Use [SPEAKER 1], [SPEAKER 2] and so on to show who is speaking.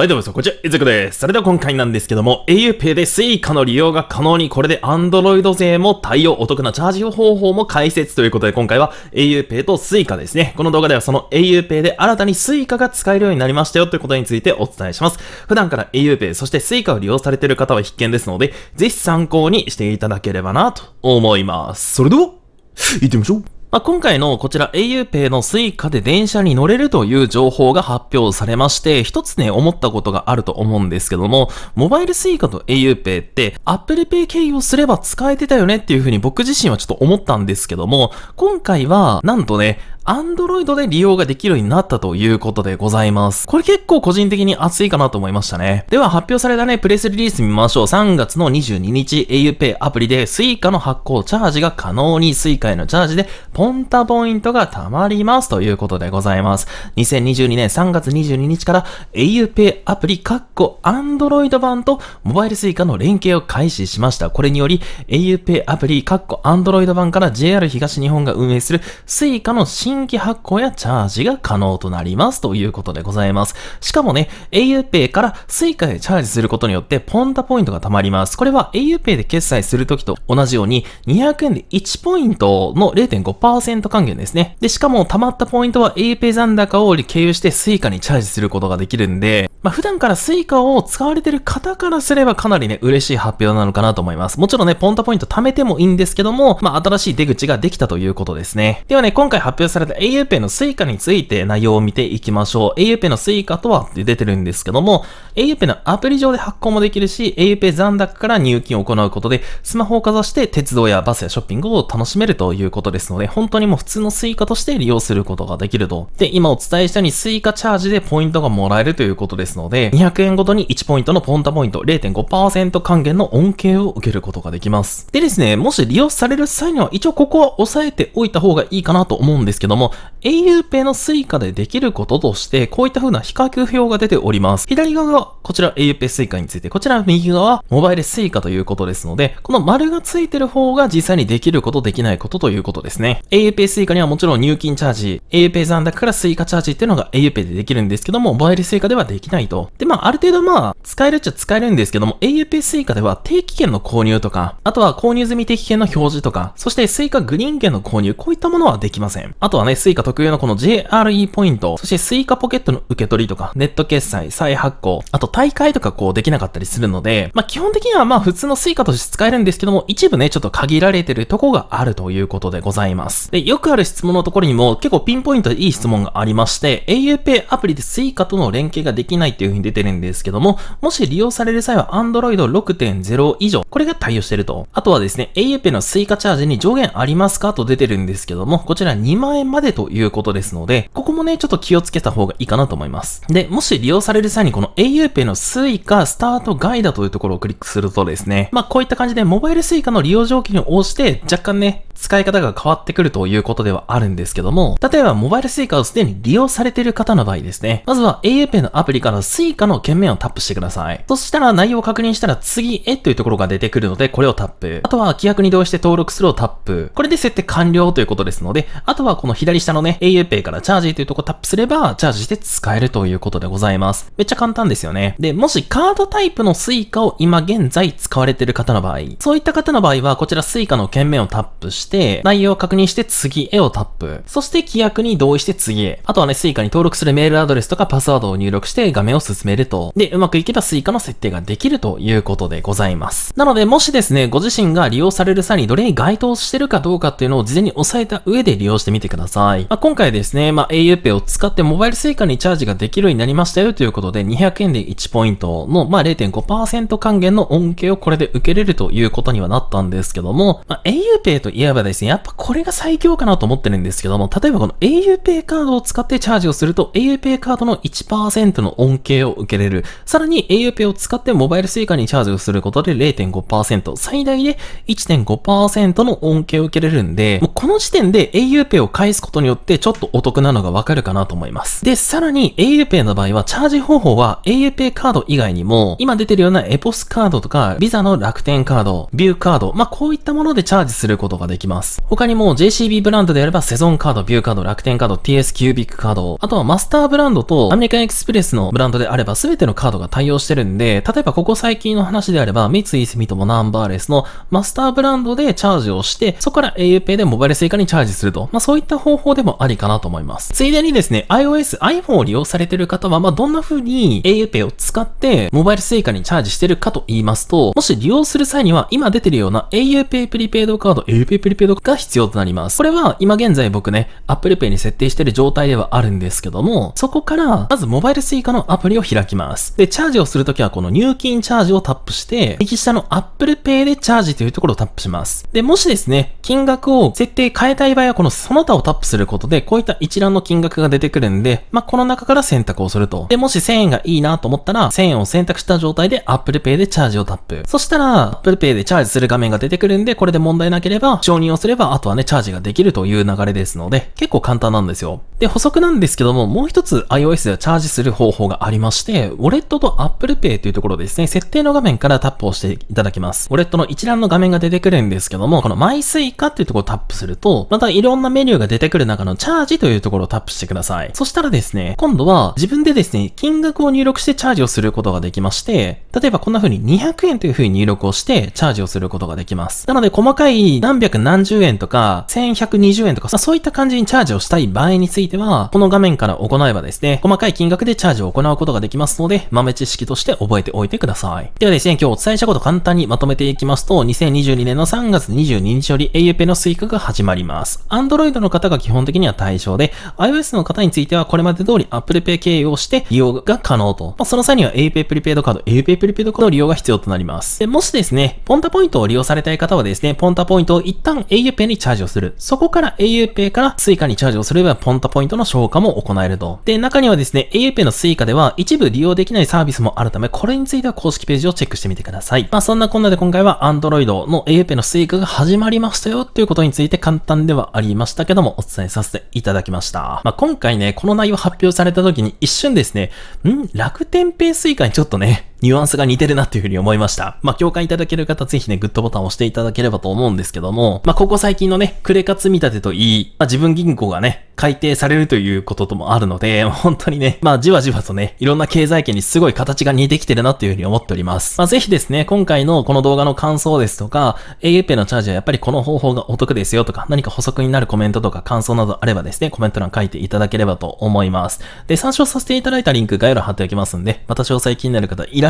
[SPEAKER 1] はい、どうもこちら、いずくです。それでは今回なんですけども、auPay で Suica の利用が可能に、これで Android 勢も対応、お得なチャージ方法も解説ということで、今回は auPay と Suica ですね。この動画ではその auPay で新たに Suica が使えるようになりましたよということについてお伝えします。普段から auPay、そして Suica を利用されている方は必見ですので、ぜひ参考にしていただければなと思います。それでは、行ってみましょうまあ、今回のこちら auPay の Suica で電車に乗れるという情報が発表されまして、一つね、思ったことがあると思うんですけども、モバイル Suica と auPay って Apple Pay 経由をすれば使えてたよねっていうふうに僕自身はちょっと思ったんですけども、今回は、なんとね、Android で利用ができるようになったということでございます。これ結構個人的に熱いかなと思いましたね。では発表されたね、プレスリリース見ましょう。3月の22日、auPay アプリで Suica の発行チャージが可能に Suica へのチャージでポンタポイントが貯まりますということでございます。2022年3月22日から auPay アプリ括弧 Android 版とモバイル Suica の連携を開始しました。これにより auPay アプリ括弧 Android 版から JR 東日本が運営する Suica の新新規発行やチャージが可能となりますということでございます。しかもね、auPay から Suica でチャージすることによってポンタポイントが貯まります。これは auPay で決済するときと同じように200円で1ポイントの0.5%還元ですね。で、しかも貯まったポイントは auPay 残高を経由して Suica にチャージすることができるんで、まあ、普段から Suica を使われてる方からすればかなりね、嬉しい発表なのかなと思います。もちろんね、ポンタポイント貯めてもいいんですけども、まあ、新しい出口ができたということですね。ではね、今回発表されされた auPay の Suica について内容を見ていきましょう。auPay の Suica とはって出てるんですけども、auPay のアプリ上で発行もできるし、auPay 残高から入金を行うことで、スマホをかざして鉄道やバスやショッピングを楽しめるということですので、本当にもう普通の Suica として利用することができると。で、今お伝えしたように Suica チャージでポイントがもらえるということですので、200円ごとに1ポイントのポンタポイント0.5%還元の恩恵を受けることができます。でですね、もし利用される際には一応ここは押さえておいた方がいいかなと思うんですけどども、auPay の Suica でできることとして、こういった風な比較表が出ております。左側がこちら auPay Suica について、こちら右側はモバイル Suica ということですので、この丸がついてる方が実際にできること、できないことということですね。auPay Suica にはもちろん入金チャージ、auPay 残高から Suica チャージっていうのが auPay でできるんですけども、モバイル Suica ではできないと。で、まあ、ある程度まあ、使えるっちゃ使えるんですけども、auPay Suica では定期券の購入とか、あとは購入済み定期券の表示とか、そして Suica グリーン券の購入、こういったものはできません。あとはね、s u i 特有のこの JRE ポイント、そしてスイカポケットの受け取りとか、ネット決済、再発行、あと大会とかこうできなかったりするので、まあ基本的にはまあ普通のスイカとして使えるんですけども、一部ね、ちょっと限られてるとこがあるということでございます。で、よくある質問のところにも結構ピンポイントでいい質問がありまして、auPay アプリでスイカとの連携ができないっていうふうに出てるんですけども、もし利用される際は Android 6.0以上、これが対応してると。あとはですね、auPay のスイカチャージに上限ありますかと出てるんですけども、こちら2万円までということですので、ここもね、ちょっと気をつけた方がいいかなと思います。で、もし利用される際にこの auPay の Suica スタートガイドというところをクリックするとですね、まあこういった感じでモバイル Suica の利用条件を応じて若干ね、使い方が変わってくるということではあるんですけども、例えばモバイル Suica をすでに利用されている方の場合ですね、まずは auPay のアプリから Suica の件名をタップしてください。そしたら内容を確認したら次へというところが出てくるので、これをタップ。あとは規約に同意して登録するをタップ。これで設定完了ということですので、あとはこの左下のね、aupay からチャージというとこタップすれば、チャージして使えるということでございます。めっちゃ簡単ですよね。で、もしカードタイプの Suica を今現在使われてる方の場合、そういった方の場合は、こちら Suica の件名をタップして、内容を確認して次へをタップ。そして規約に同意して次へ。あとはね、Suica に登録するメールアドレスとかパスワードを入力して画面を進めると。で、うまくいけば Suica の設定ができるということでございます。なので、もしですね、ご自身が利用される際にどれに該当してるかどうかっていうのを事前に押さえた上で利用してみてください。さい。まあ、今回ですね、まあ、a u ペイを使ってモバイルスイカにチャージができるようになりましたよということで、200円で1ポイントの、まあ、0.5%還元の恩恵をこれで受けれるということにはなったんですけども、まあ、a u ペイといえばですね、やっぱこれが最強かなと思ってるんですけども、例えばこの a u ペイカードを使ってチャージをすると、a u ペイカードの1%の恩恵を受けれる。さらに a u ペイを使ってモバイルスイカにチャージをすることで0.5%、最大で1.5%の恩恵を受けれるんで、もうこの時点で a u p a を返すすことによってちょっとお得なのがわかるかなと思います。で、さらに auPay の場合はチャージ方法は auPay カード以外にも今出てるようなエポスカードとか Visa の楽天カード、ビューカード、まあ、こういったものでチャージすることができます。他にも JCB ブランドであればセゾンカード、ビューカード、楽天カード、TS キュービックカード、あとはマスターブランドとアメリカンエクスプレスのブランドであれば全てのカードが対応してるんで、例えばここ最近の話であれば三井住友ナンバーレスのマスターブランドでチャージをして、そこから auPay でモバイルスイカにチャージすると。まあ、そういった方方法でもありかなと思います。ついでにですね、iOS、iPhone を利用されてる方は、まあ、どんな風に auPay を使って、モバイル Suica にチャージしてるかと言いますと、もし利用する際には、今出てるような auPay プリペイドカード、auPay プリペイドが必要となります。これは、今現在僕ね、Apple Pay に設定してる状態ではあるんですけども、そこから、まずモバイル Suica のアプリを開きます。で、チャージをするときは、この入金チャージをタップして、右下の Apple Pay でチャージというところをタップします。で、もしですね、金額を設定変えたい場合は、このその他をタップップすることで、こういった一覧の金額が出てくるんで、まあ、この中から選択をすると。で、もし1000円がいいなと思ったら、1000円を選択した状態で Apple Pay でチャージをタップ。そしたら、Apple Pay でチャージする画面が出てくるんで、これで問題なければ、承認をすれば、あとはね、チャージができるという流れですので、結構簡単なんですよ。で、補足なんですけども、もう一つ iOS ではチャージする方法がありまして、ウォレットと Apple Pay というところですね、設定の画面からタップをしていただきます。ウォレットの一覧の画面が出てくるんですけども、この m y s u i っていうところをタップすると、またいろんなメニューが出てくる中のチャージというところをタップしてください。そしたらですね、今度は自分でですね、金額を入力してチャージをすることができまして、例えばこんな風に200円という風に入力をしてチャージをすることができます。なので細かい何百何十円とか、1120円とか、まあ、そういった感じにチャージをしたい場合については、この画面から行えばですね、細かい金額でチャージを行うことができますので、豆知識として覚えておいてください。ではですね、今日お伝えしたことを簡単にまとめていきますと、2022年の3月22日より au p の追加が始まります。Android の方が基本的には対象で、iOS の方についてはこれまで通り Apple Pay 経由をして利用が可能と。まあ、その際には APay プリペイドカード、APay プリペイドカードの利用が必要となります。で、もしですね、ポンタポイントを利用されたい方はですね、ポンタポイントを一旦 auPay にチャージをする。そこから auPay から Suica にチャージをすればポンタポイントの消化も行えると。で、中にはですね、auPay の Suica では一部利用できないサービスもあるため、これについては公式ページをチェックしてみてください。まあ、そんなこんなで今回は Android の auPay の Suica が始まりましたよということについて簡単ではありましたけども、お伝えさせていただきました。まあ、今回ね、この内容発表された時に一瞬ですね、ん楽天ペイスイカにちょっとね、ニュアンスが似てるなっていうふうに思いました。まあ、共感いただける方、ぜひね、グッドボタンを押していただければと思うんですけども、まあ、ここ最近のね、クレカ積み立てといい、まあ、自分銀行がね、改定されるということともあるので、本当にね、まあ、じわじわとね、いろんな経済圏にすごい形が似てきてるなっていうふうに思っております。まあ、ぜひですね、今回のこの動画の感想ですとか、a u p a のチャージはやっぱりこの方法がお得ですよとか、何か補足になるコメントとか感想などあればですね、コメント欄書いていただければと思います。で、参照させていただいたリンク概要欄貼っておきますんで、また詳細気になる方いら